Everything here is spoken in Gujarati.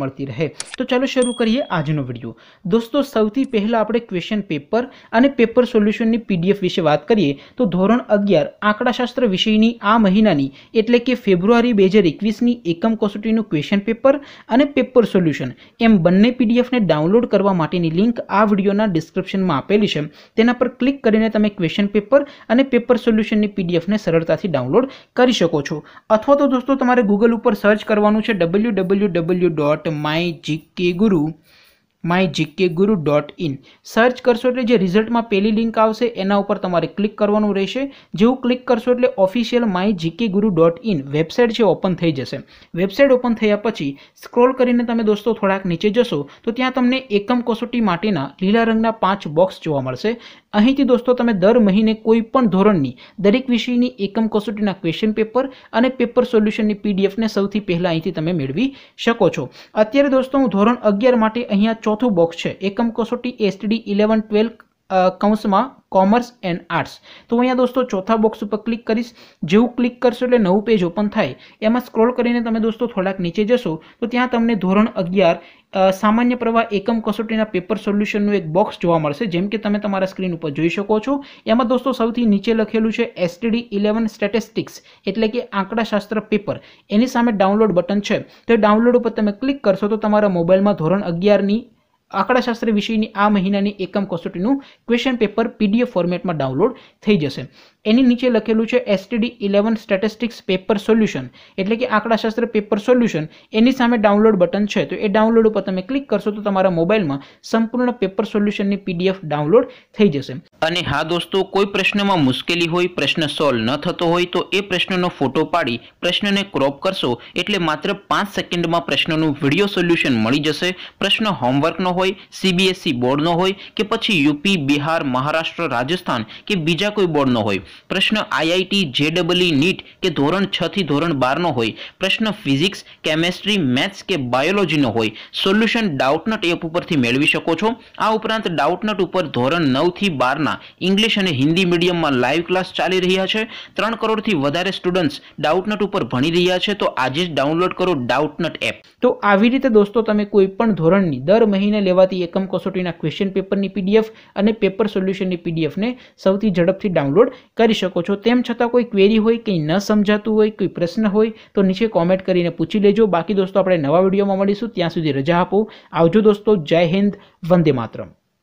મળતી રહે તો ચાલો શરૂ કરીએ આજનો વિડીયો દોસ્તો સૌથી પહેલાં આપણે ક્વેશ્ચન પેપર અને પેપર સોલ્યુશનની પીડીએફ વિશે વાત કરીએ તો ધોરણ અગિયાર આંકડાશાસ્ત્ર વિષયની આ મહિનાની એટલે કે ફેબ્રુઆરી બે હજાર એકવીસની એકમ કસોટીનું ક્વેશ્ચન પેપર અને પેપર સોલ્યુશન એમ બંને પીડીએફને ડાઉનલોડ કરવા માટેની લિંક આ વિડીયોના ડિસ્ક્રિપ્શનમાં આપેલી છે તેના પર ક્લિક કરીને તમે ક્વેશ્ચન પેપર અને પેપર સોલ્યુશનની પીડીએફને સરળતાથી ડાઉનલોડ કરી શકો છો અથવા તો દોસ્તો તમારે ગૂગલ ઉપર સર્ચ કરવાનું છે W W W dot my GK guru my GK guru dot in search કરશો એટલે જે રિઝલ્ટમાં પહેલી લિંક આવશે એના ઉપર તમારે ક્લિક કરવાનું રહેશે જેવું ક્લિક કરશો એટલે official my GK guru dot in website છે ઓપન થઈ જશે વેબસાઇટ ઓપન થયા પછી સ્ક્રોલ કરીને તમે દોસ્તો થોડાક નીચે જશો તો ત્યાં તમને એકમ કસોટી માટેના લીલા રંગના પાંચ બોક્સ જોવા મળશે અહીંથી દોસ્તો તમે દર મહિને કોઈ પણ ધોરણની દરેક વિષયની એકમ કસોટીના ક્વેશ્ચન પેપર અને પેપર સોલ્યુશનની પીડીએફને સૌથી પહેલાં અહીંથી તમે મેળવી શકો છો અત્યારે દોસ્તો હું ધોરણ અગિયાર માટે અહીંયા ચોથું બોક્સ છે એકમ કસોટી એસટીડી ઇલેવન ટ્વેલ્વ કૌંસમાં કોમર્સ એન્ડ આર્ટ્સ તો અહીંયા દોસ્તો ચોથા બોક્સ ઉપર ક્લિક કરીશ જેવું ક્લિક કરશો એટલે નવું પેજ ઓપન થાય એમાં સ્ક્રોલ કરીને તમે દોસ્તો થોડાક નીચે જશો તો ત્યાં તમને ધોરણ અગિયાર સામાન્ય પ્રવાહ એકમ કસોટીના પેપર સોલ્યુશનનું એક બોક્સ જોવા મળશે જેમ કે તમે તમારા સ્ક્રીન ઉપર જોઈ શકો છો એમાં દોસ્તો સૌથી નીચે લખેલું છે એસટીડી ઇલેવન સ્ટેટિસ્ટિક્સ એટલે કે આંકડાશાસ્ત્ર પેપર એની સામે ડાઉનલોડ બટન છે તો ડાઉનલોડ ઉપર તમે ક્લિક કરશો તો તમારા મોબાઈલમાં ધોરણ અગિયારની આંકડાશાસ્ત્ર વિષયની આ મહિનાની એકમ કસોટીનું ક્વેશ્ચન પેપર પીડીએફ ફોર્મેટમાં ડાઉનલોડ થઈ જશે એની નીચે લખેલું છે STD eleven statistics paper solution એટલે કે આંકડાશાસ્ત્ર પેપર સોલ્યુશન એની સામે ડાઉનલોડ બટન છે તો એ ડાઉનલોડ ઉપર તમે ક્લિક કરશો તો તમારા મોબાઈલમાં સંપૂર્ણ પેપર સોલ્યુશનની પીડીએફ ડાઉનલોડ થઈ જશે અને હા દોસ્તો કોઈ પ્રશ્નમાં મુશ્કેલી હોય પ્રશ્ન સોલ્વ ન થતો હોય તો એ પ્રશ્નનો ફોટો પાડી પ્રશ્નને ક્રોપ કરશો એટલે માત્ર પાંચ સેકન્ડમાં પ્રશ્નનું વિડીયો સોલ્યુશન મળી જશે પ્રશ્ન હોમવર્કનો હોય સીબીએસસી બોર્ડનો e હોય કે પછી યુપી બિહાર મહારાષ્ટ્ર રાજસ્થાન કે બીજા કોઈ બોર્ડનો હોય પ્રશ્ન આઈઆઈટી જેડબલઈ નીટ કે ધોરણ છ થી ધોરણ બારનો હોય પ્રશ્ન ફિઝિક્સ કેમેસ્ટ્રી મેથ્સ કે બાયોલોજીનો હોય સોલ્યુશન ડાઉટનટ એપ ઉપરથી મેળવી શકો છો આ ઉપરાંત ડાઉટનટ ઉપર ધોરણ નવથી બારના ઇંગ્લિશ અને હિન્દી મીડિયમમાં લાઈવ ક્લાસ ચાલી રહ્યા છે ત્રણ કરોડથી વધારે સ્ટુડન્ટ્સ ડાઉટનટ ઉપર ભણી રહ્યા છે તો આજે જ ડાઉનલોડ કરો ડાઉટનટ એપ તો આવી રીતે દોસ્તો તમે કોઈ પણ ધોરણની દર મહિને લેવાતી એકમ કસોટીના ક્વેશ્ચન પેપરની પીડીએફ અને પેપર સોલ્યુશનની પીડીએફને સૌથી ઝડપથી ડાઉનલોડ કરી શકો છો તેમ છતાં કોઈ ક્વેરી હોય કંઈ ન સમજાતું હોય કોઈ પ્રશ્ન હોય તો નીચે કોમેન્ટ કરીને પૂછી લેજો બાકી દોસ્તો આપણે નવા વિડીયોમાં મળીશું ત્યાં સુધી રજા આપો આવજો દોસ્તો જય હિન્દ વંદે માતરમ